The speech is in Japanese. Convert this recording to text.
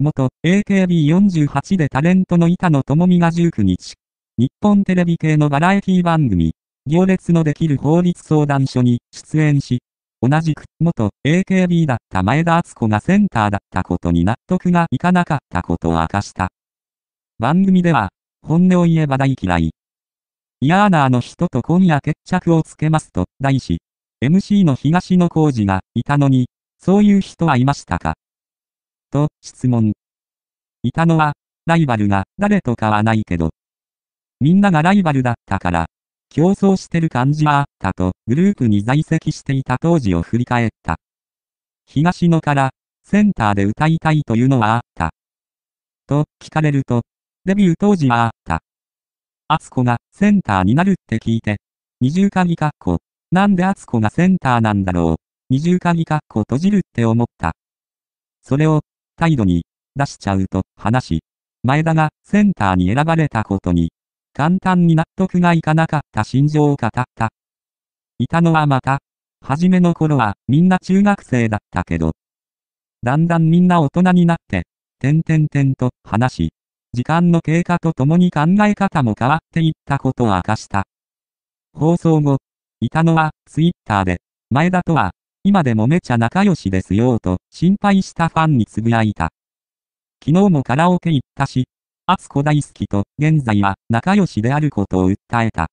元 AKB48 でタレントの板野友美が19日、日本テレビ系のバラエティ番組、行列のできる法律相談所に出演し、同じく元 AKB だった前田敦子がセンターだったことに納得がいかなかったことを明かした。番組では、本音を言えば大嫌い。ーなあの人と今夜決着をつけますと題し、MC の東野幸治がいたのに、そういう人はいましたかと、質問。いたのは、ライバルが誰とかはないけど。みんながライバルだったから、競争してる感じはあったと、グループに在籍していた当時を振り返った。東野から、センターで歌いたいというのはあった。と、聞かれると、デビュー当時はあった。アツコがセンターになるって聞いて、二重鍵括弧。なんでアツコがセンターなんだろう。二重鍵括弧閉じるって思った。それを態度に出しちゃうと話し、前田がセンターに選ばれたことに、簡単に納得がいかなかった心情を語った。いたのはまた、初めの頃はみんな中学生だったけど、だんだんみんな大人になって、点々点と話し、時間の経過とともに考え方も変わっていったことを明かした。放送後、いたのはツイッターで、前田とは今でもめちゃ仲良しですよと、心配したファンにつぶやいた。昨日もカラオケ行ったし、アツコ大好きと、現在は仲良しであることを訴えた。